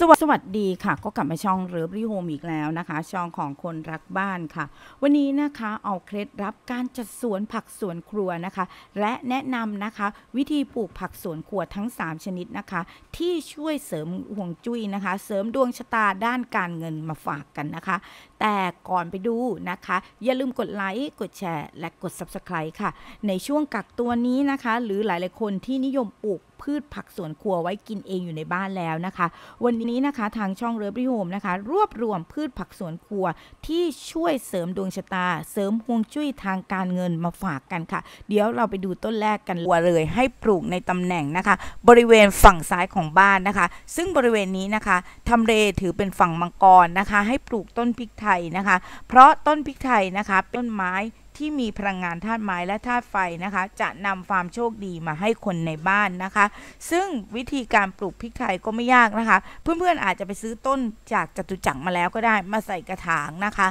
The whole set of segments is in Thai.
สวัสวัสดีค่ะ ก็กลับมาช่องเริบรีโฮมอีกแล้วนะคะช่องของคนรักบ้านค่ะ วันนี้นะคะเอาเคล็ดรับการจัดสวนผักสวนครัวนะคะ และแนะนำนะคะวิธีปลูกผักสวนครัวทั้ง 3 ชนิดนะคะ ที่ช่วยเสริมห่วงจุ้ยนะคะ เสริมดวงชะตาด้านการเงินมาฝากกันนะคะแต่ก่อนไปดูนะคะ อย่าลืมกดไลค์กดแชร์และกด Subscribe ค่ะ ในช่วงกักตัวนี้นะคะ หรือหลายๆคนที่นิยมปลูกพืชผักสวนครัวไว้กินเองอยู่ในบ้านแล้วนะคะ วันนี้นะคะทางช่องเือฟริโฮมนะคะ รวบรวมพืชผักสวนครัว ที่ช่วยเสริมดวงชะตา เสริมฮวงจุ้ยทางการเงินมาฝากกันค่ะ เดี๋ยวเราไปดูต้นแรกกันัวเลย ให้ปลูกในตำแหน่งนะคะ บริเวณฝั่งซ้ายของบ้านนะคะ ซึ่งบริเวณนี้นะคะทำเลถือเป็นฝั่งมังกรนะคะ ให้ปลูกต้นพริกไทไทยนะคะ เพราะต้นพริกไทยนะคะต้นไม้ที่มีพลังงานธาตุไม้และธาตุไฟนะคะ จะนำความโชคดีมาให้คนในบ้านนะคะ ซึ่งวิธีการปลูกพริกไทยก็ไม่ยากนะคะ เพื่อนๆอาจจะไปซื้อต้นจากจตุจักรมาแล้วก็ได้ มาใส่กระถางนะคะ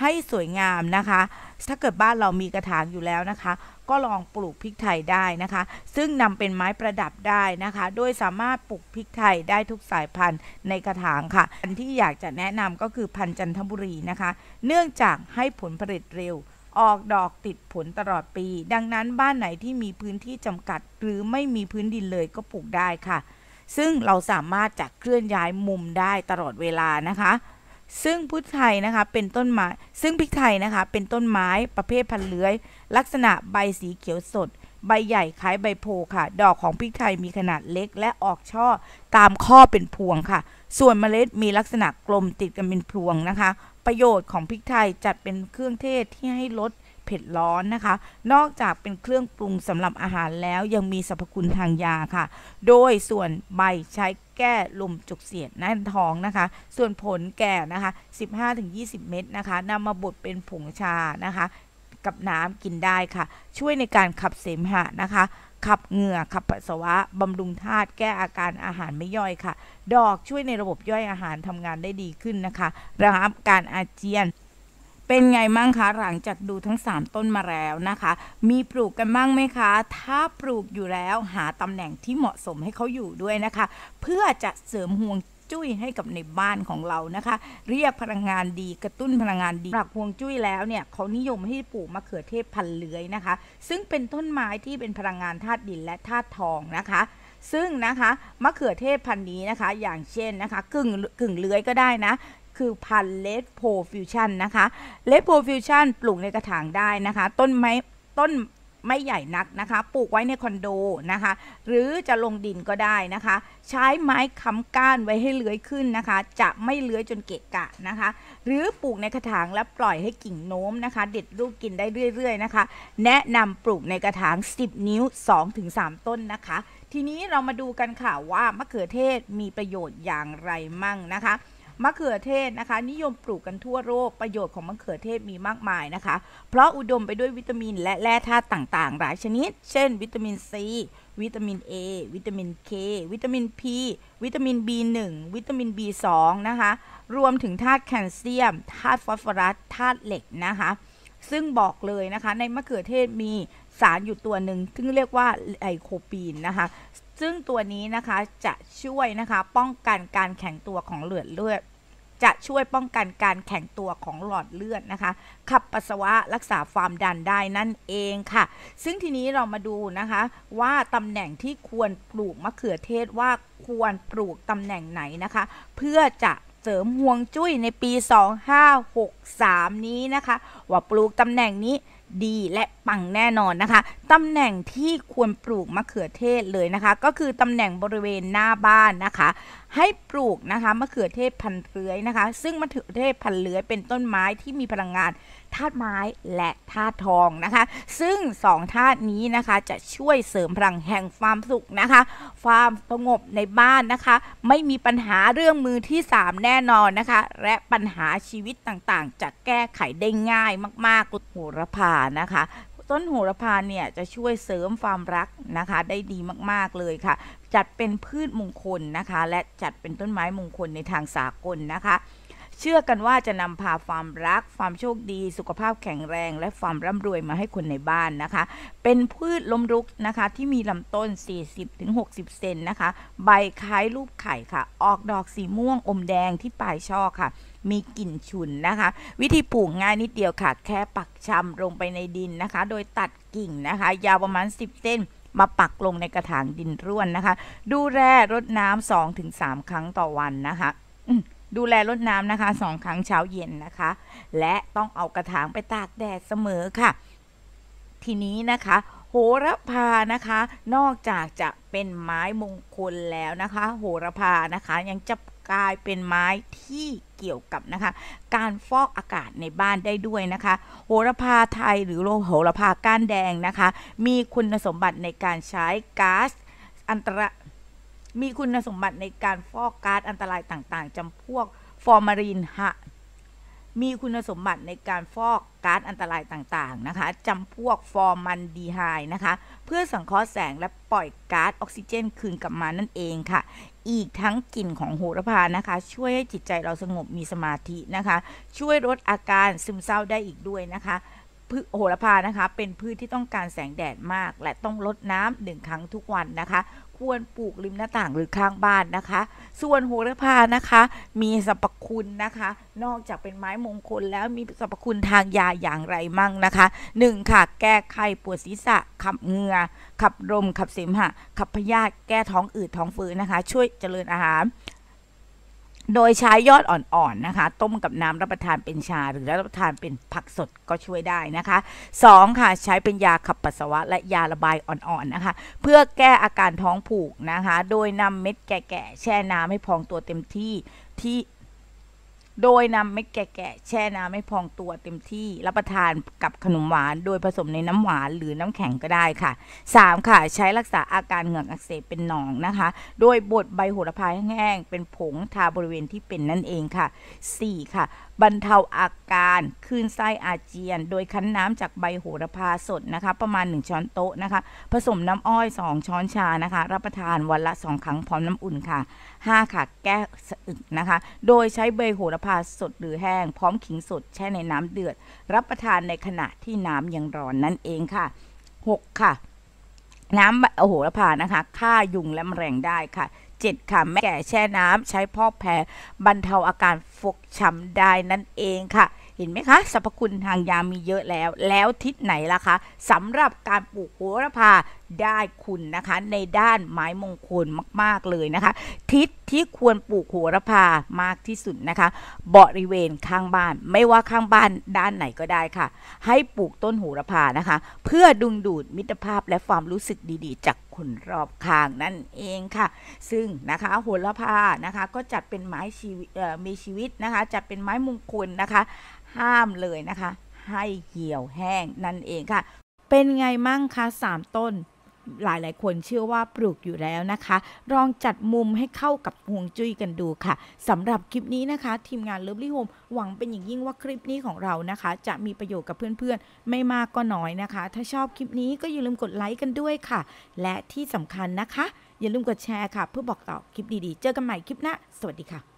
ให้สวยงามนะคะ ถ้าเกิดบ้านเรามีกระถางอยู่แล้วนะคะก็ลองปลูกพริกไทยได้นะคะซึ่งนำเป็นไม้ประดับได้นะคะ โดยสามารถปลูกพริกไทยได้ทุกสายพันธุ์ในกระถางค่ะ อันที่อยากจะแนะนำก็คือพันจันทบุรีนะคะ เนื่องจากให้ผลผลิตเร็ว ออกดอกติดผลตลอดปี ดังนั้นบ้านไหนที่มีพื้นที่จำกัดหรือไม่มีพื้นดินเลยก็ปลูกได้ค่ะ ซึ่งเราสามารถจะเคลื่อนย้ายมุมได้ตลอดเวลานะคะซึ่งพุทไทยนะคะเป็นต้นไม้ซึ่งพริกไทยนะคะเป็นต้นไม้ประเภทพันเลื้อย ลักษณะใบสี เขียวสด ใบใหญ่คล้าย ใบโพ ค่ะ ดอกของพริกไทยมีขนาดเล็กและออก ช่อ ตามข้อเป็นพวงค่ะ ส่วนเมล็ดมีลักษณะกลมติด กัน เป็นพวงนะคะ ประโยชน์ของพริกไทยจัดเป็นเครื่องเทศที่ให้ลดเผ็ดร้อนนะคะ นอกจากเป็นเครื่องปรุงสำหรับอาหารแล้วยังมีสรรพคุณทางยาค่ะ โดยส่วนใบใช้แก้ลมจุกเสียดแน่นท้องนะคะ ส่วนผลแก่นะคะ 15-20 เม็ดนะคะ นำมาบดเป็นผงชานะคะ กับน้ำกินได้ค่ะ ช่วยในการขับเสมหะนะคะ ขับเหงื่อ ขับปัสสาวะ บำรุงธาตุ แก้อาการอาหารไม่ย่อยค่ะ ดอกช่วยในระบบย่อยอาหารทำงานได้ดีขึ้นนะคะ ระงับการอาเจียนเป็นไงมั่งคะหลังจากดูทั้ง3ต้นมาแล้วนะคะ มีปลูกกันบ้างไหมคะ ถ้าปลูกอยู่แล้วหาตำแหน่งที่เหมาะสมให้เขาอยู่ด้วยนะคะ เพื่อจะเสริมห่วงจุ้ยให้กับในบ้านของเรานะคะ เรียกพลังงานดีกระตุ้นพลังงานดี หลัก่วงจุ้ยแล้วเนี่ยเขานิยมให้ปลูกมะเขือเทศพันเลื้อยนะคะ ซึ่งเป็นต้นไม้ที่เป็นพลังงานธาตุดินและธาตุทองนะคะ ซึ่งนะคะมะเขือเทศพันธุ์นี้นะคะ อย่างเช่นนะคะกึ่งกึ่งเลื้อยก็ได้นะคือพันเลดโพฟิวชั่นนะคะ เลดโพฟิวชั่นปลูกในกระถางได้นะคะ ต้นไม้ต้นไม่ใหญ่นักนะคะ ปลูกไว้ในคอนโดนะคะหรือจะลงดินก็ได้นะคะ ใช้ไม้ค้ำก้านไว้ให้เลื้อยขึ้นนะคะ จะไม่เลื้อยจนเกะกะนะคะ หรือปลูกในกระถางแล้วปล่อยให้กิ่งโน้มนะคะ เด็ดลูกกินได้เรื่อย ๆนะคะ แนะนำปลูกในกระถาง 10 นิ้ว 2-3 ต้นนะคะ ทีนี้เรามาดูกันค่ะว่า มะเขือเทศมีประโยชน์อย่างไรมั่งนะคะมะเขือเทศนะคะ นิยมปลูกกันทั่วโลกประโยชน์ของมะเขือเทศมีมากมายนะคะ เพราะอุดมไปด้วยวิตามินและแร่ธาตุต่างๆ หลายชนิดเช่น วิตามินซีวิตามิน A วิตามิน K วิตามิน P วิตามิน B1 วิตามิน B2 นะคะรวมถึงธาตุแคลเซียมธาตุฟอสฟอรัสธาตุเหล็กนะคะซึ่งบอกเลยนะคะในมะเขือเทศมีสารอยู่ตัวหนึ่งซึ่งเรียกว่าไลโคปีนนะคะซึ่งตัวนี้นะคะจะช่วยนะคะป้องกันการแข็งตัวของเลือดเลือดจะช่วยป้องกันการแข็งตัวของหลอดเลือดนะคะ ขับปัสสาวะรักษาความดันได้นั่นเองค่ะ ซึ่งทีนี้เรามาดูนะคะว่าตำแหน่งที่ควรปลูกมะเขือเทศว่าควรปลูกตำแหน่งไหนนะคะเพื่อจะเสริมห่วงจุ้ยในปี 2563 นี้นะคะ ว่าปลูกตำแหน่งนี้ดี และปัง แน่นอนนะคะ ตำแหน่งที่ควรปลูกมะเขือเทศเลยนะคะ ก็คือ ตำแหน่งบริเวณหน้าบ้านนะคะให้ปลูกนะคะมะเขือเทศพันเลื้อยนะคะ ซึ่งมะเขือเทศพันเลื้อยเป็นต้นไม้ที่มีพลังงานธาตุไม้และธาตุทองนะคะ ซึ่งสองธาตุนี้นะคะจะช่วยเสริมพลังแห่งความสุขนะคะความสงบในบ้านนะคะ ไม่มีปัญหาเรื่องมือที่ 3 แน่นอนนะคะและปัญหาชีวิตต่างๆ จะแก้ไขได้ง่ายมากๆกุฎโหระพานะคะต้นโหระพาเนี่ยจะช่วยเสริมความรักนะคะ ได้ดีมากๆเลยค่ะ จัดเป็นพืชมงคลนะคะ และจัดเป็นต้นไม้มงคลในทางสากลนะคะ เชื่อกันว่าจะนำพาความรัก ความโชคดี สุขภาพแข็งแรง และความร่ำรวยมาให้คนในบ้านนะคะ เป็นพืชล้มรุกนะคะ ที่มีลำต้น 40-60 เซนนะคะ ใบคล้ายรูปไข่ค่ะ ออกดอกสีม่วงอมแดงที่ปลายช่อค่ะมีกลิ่นฉุนนะคะ วิธีปลูกง่ายนิดเดียวค่ะแค่ปักชำลงไปในดินนะคะ โดยตัดกิ่งนะคะยาวประมาณ 10เส้นมาปักลงในกระถางดินร่วนนะคะ ดูแลรดน้ำสองถึงสามครั้งต่อวันนะคะ ดูแลรดน้ำนะคะสองครั้งเช้าเย็นนะคะ และต้องเอากระถางไปตากแดดเสมอค่ะ ทีนี้นะคะ โหระพานะคะนอกจากจะเป็นไม้มงคลแล้วนะคะ โหระพานะคะยังจะกลายเป็นไม้ที่เกี่ยวกับนะคะ การฟอกอากาศในบ้านได้ด้วยนะคะ โหระพาไทยหรือโหระพาก้านแดงนะคะ มีคุณสมบัติในการใช้ก๊าซอันตรมีคุณสมบัติในการฟอกก๊าซอันตรายต่างๆจำพวกฟอร์มาลินฮะมีคุณสมบัติในการฟอกก๊าซอันตรายต่างๆนะคะ จำพวก ฟอร์มันดีไฮนะคะ เพื่อสังเคราะห์แสงและปล่อยก๊าซออกซิเจน คืนกลับมานั่นเองค่ะ อีกทั้งกลิ่นของโหระพานะคะ ช่วยให้จิตใจเราสงบมีสมาธินะคะ ช่วยลดอาการซึมเศร้าได้อีกด้วยนะคะพืชโหระพานะคะเป็นพืช ที่ต้องการแสงแดดมากและต้องรดน้ำหนึ่งครั้งทุกวันนะคะ ควรปลูกริม หน้าต่างหรือข้างบ้านนะคะ ส่วนโหระพานะคะมีสรรพคุณนะคะ นอกจากเป็นไม้มงคลแล้วมีสรรพคุณทางยาอย่างไรมั่งนะคะหนึ่งค่ะแก้ไข้ปวดศีรษะ ขับเหงื่อ ขับลมขับเสมหะขับพยาธิแก้ท้องอืดท้องฟื้นนะคะ ช่วยเจริญอาหารโดยใช้ยอดอ่อน ๆ นะคะ ต้มกับน้ำรับประทานเป็นชา หรือรับประทานเป็นผักสดก็ช่วยได้นะคะ2ค่ะใช้เป็นยาขับปัสสาวะ และยาระบายอ่อนๆนะคะ เพื่อแก้อาการท้องผูกนะคะ โดยนำเม็ดแก่ๆแช่น้ำให้พองตัวเต็มที่ที่โดยนำเม็ดแกะแช่ น้ำให้ พองตัวเต็มที่ รับประทานกับขนมหวาน โดยผสมในน้ำหวานหรือน้ำแข็งก็ได้ค่ะ 3. ค่ะ ใช้รักษาอาการเหงือกอักเสบเป็นหนองนะคะ โดยบดใบโหระพาแห้งๆเป็นผงทาบริเวณที่เป็นนั่นเองค่ะ 4. ค่ะ บรรเทาอาการคลื่นไส้อาเจียน โดยคั้นน้ำจากใบโหระพาสดนะคะประมาณ1ช้อนโต๊ะนะคะผสมน้ำอ้อย 2 ช้อนชานะคะ รับประทานวันละ2ครั้งพร้อมน้ำอุ่นค่ะ5ค่ะ แก้สะอึกนะคะ โดยใช้ใบโหระพาพาสดหรือแห้งพร้อมขิงสดแช่ในน้ำเดือด รับประทานในขณะที่น้ำยังร้อนนั่นเองค่ะ 6. ค่ะ น้ำโอโหระพานะคะฆ่ายุงและแมลงได้ค่ะ 7 ค่ะแม่แก่แช่น้ำใช้พอกแผลบรรเทาอาการฟกช้ำได้นั่นเองค่ะ เห็นไหมคะสรรพคุณทางยามีเยอะแล้วแล้วทิศไหนล่ะคะสำหรับการปลูกโหระพาได้คุณนะคะในด้านไม้มงคล มาก ๆเลยนะคะ ทิศที่ควรปลูกโหระพามากที่สุดนะคะบริเวณข้างบ้าน ไม่ว่าข้างบ้านด้านไหนก็ได้ค่ะ ให้ปลูกต้นโหระพานะคะ เพื่อดึงดูดมิตรภาพและความรู้สึกดีๆ จากคนรอบข้างนั่นเองค่ะ ซึ่งนะคะโหระพานะคะก็ จัดเป็นไม้ชีวิตมีชีวิตนะคะ จัดเป็นไม้มงคลนะคะ ห้ามเลยนะคะ ให้เหี่ยวแห้งนั่นเองค่ะ เป็นไงมั่งคะ3ต้นหลาย ๆ คนเชื่อว่าปลูกอยู่แล้วนะคะลองจัดมุมให้เข้ากับฮวงจุ้ยกันดูค่ะ สำหรับคลิปนี้นะคะ ทีมงานเลิฟลี่โฮมหวังเป็นอย่างยิ่งว่าคลิปนี้ของเรานะคะ จะมีประโยชน์กับเพื่อนๆ ไม่มากก็น้อยนะคะ ถ้าชอบคลิปนี้ก็อย่าลืม กดไลค์ กันด้วยค่ะ และที่สำคัญนะคะ อย่าลืมกดแชร์ค่ะ เพื่อบอกต่อคลิปดีๆ เจอกันใหม่คลิปหน้าสวัสดีค่ะ